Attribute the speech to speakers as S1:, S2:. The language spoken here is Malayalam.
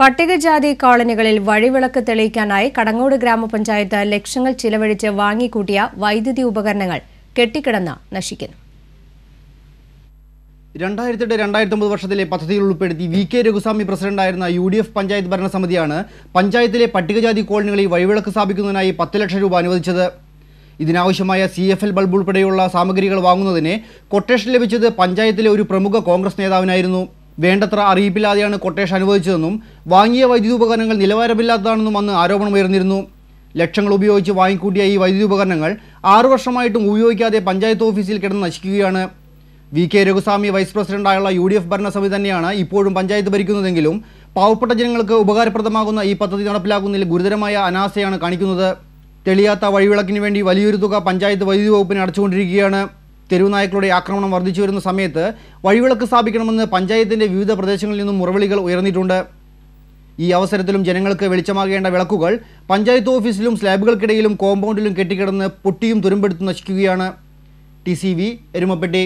S1: പട്ടികജാതി കോളനികളിൽ വഴിവിളക്ക് തെളിയിക്കാനായി കടങ്ങോട് ഗ്രാമപഞ്ചായത്ത് ലക്ഷങ്ങൾ ചിലവഴിച്ച് വാങ്ങിക്കൂട്ടിയ വൈദ്യുതി ഉപകരണങ്ങൾ കെട്ടിക്കിടന്ന് നശിക്കുന്നു
S2: രണ്ടായിരത്തെട്ട് രണ്ടായിരത്തി ഒമ്പത് വർഷത്തിലെ പദ്ധതിയിൽ ഉൾപ്പെടുത്തി വി കെ രഘുസ്വാമി പ്രസിഡന്റായിരുന്ന യു ഡി എഫ് പഞ്ചായത്ത് ഭരണസമിതിയാണ് പഞ്ചായത്തിലെ പട്ടികജാതി കോളനികളിൽ വഴിവിളക്ക് സ്ഥാപിക്കുന്നതിനായി പത്ത് ലക്ഷം രൂപ അനുവദിച്ചത് ഇതിനാവശ്യമായ സി എഫ് എൽ ബൾബ് ഉൾപ്പെടെയുള്ള സാമഗ്രികൾ വാങ്ങുന്നതിന് കൊട്ടേഷൻ ലഭിച്ചത് പഞ്ചായത്തിലെ ഒരു പ്രമുഖ കോൺഗ്രസ് നേതാവിനായിരുന്നു വേണ്ടത്ര അറിയിപ്പില്ലാതെയാണ് കൊട്ടേഷൻ അനുവദിച്ചതെന്നും വാങ്ങിയ വൈദ്യുതി ഉപകരണങ്ങൾ നിലവാരമില്ലാത്തതാണെന്നും അന്ന് ഉയർന്നിരുന്നു ലക്ഷങ്ങൾ ഉപയോഗിച്ച് വാങ്ങിക്കൂട്ടിയ ഈ വൈദ്യുതി ഉപകരണങ്ങൾ ആറു വർഷമായിട്ടും ഉപയോഗിക്കാതെ പഞ്ചായത്ത് ഓഫീസിൽ കിടന്ന് നശിക്കുകയാണ് വി കെ രഘുസ്വാമി വൈസ് പ്രസിഡന്റായുള്ള യു ഡി എഫ് ഭരണസമിതി തന്നെയാണ് ഇപ്പോഴും പഞ്ചായത്ത് ഭരിക്കുന്നതെങ്കിലും പാവപ്പെട്ട ജനങ്ങൾക്ക് ഉപകാരപ്രദമാകുന്ന ഈ പദ്ധതി നടപ്പിലാക്കുന്നതിൽ ഗുരുതരമായ അനാസയാണ് കാണിക്കുന്നത് തെളിയാത്ത വഴിവിളക്കിന് വേണ്ടി വലിയൊരു തുക പഞ്ചായത്ത് വൈദ്യുതി വകുപ്പിന് അടച്ചുകൊണ്ടിരിക്കുകയാണ് തെരുവുനായ്ക്കളുടെ ആക്രമണം വർദ്ധിച്ചു വരുന്ന സമയത്ത് വഴിവിളക്ക് സ്ഥാപിക്കണമെന്ന് പഞ്ചായത്തിന്റെ വിവിധ പ്രദേശങ്ങളിൽ നിന്നും മുറവിളികൾ ഉയർന്നിട്ടുണ്ട് ഈ അവസരത്തിലും ജനങ്ങൾക്ക് വെളിച്ചമാകേണ്ട വിളക്കുകൾ പഞ്ചായത്ത് ഓഫീസിലും സ്ലാബുകൾക്കിടയിലും കോമ്പൗണ്ടിലും കെട്ടിക്കിടന്ന് പൊട്ടിയും തുരുമ്പെടുത്തും നശിക്കുകയാണ് ടി സി വി എരുമപ്പെട്ടി